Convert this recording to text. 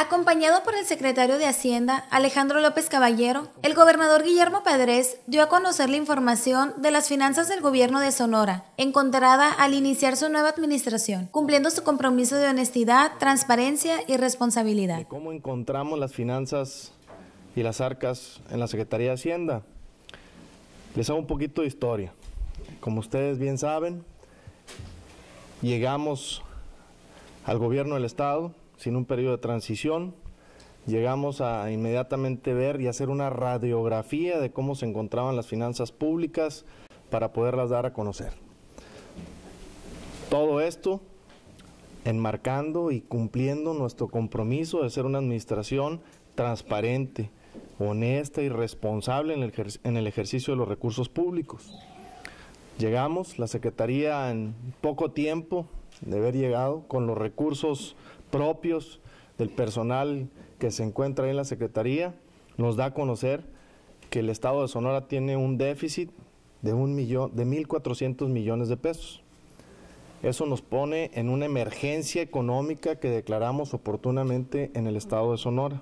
Acompañado por el secretario de Hacienda, Alejandro López Caballero, el gobernador Guillermo Padres dio a conocer la información de las finanzas del gobierno de Sonora, encontrada al iniciar su nueva administración, cumpliendo su compromiso de honestidad, transparencia y responsabilidad. ¿Cómo encontramos las finanzas y las arcas en la Secretaría de Hacienda? Les hago un poquito de historia. Como ustedes bien saben, llegamos al gobierno del Estado sin un periodo de transición. Llegamos a inmediatamente ver y hacer una radiografía de cómo se encontraban las finanzas públicas para poderlas dar a conocer. Todo esto enmarcando y cumpliendo nuestro compromiso de ser una administración transparente, honesta y responsable en el, en el, ejercicio de los recursos públicos. Llegamos, la Secretaría en poco tiempo de haber llegado con los recursos propios del personal que se encuentra en la Secretaría, nos da a conocer que el Estado de Sonora tiene un déficit de, de 1.400 millones de pesos. Eso nos pone en una emergencia económica que declaramos oportunamente en el Estado de Sonora.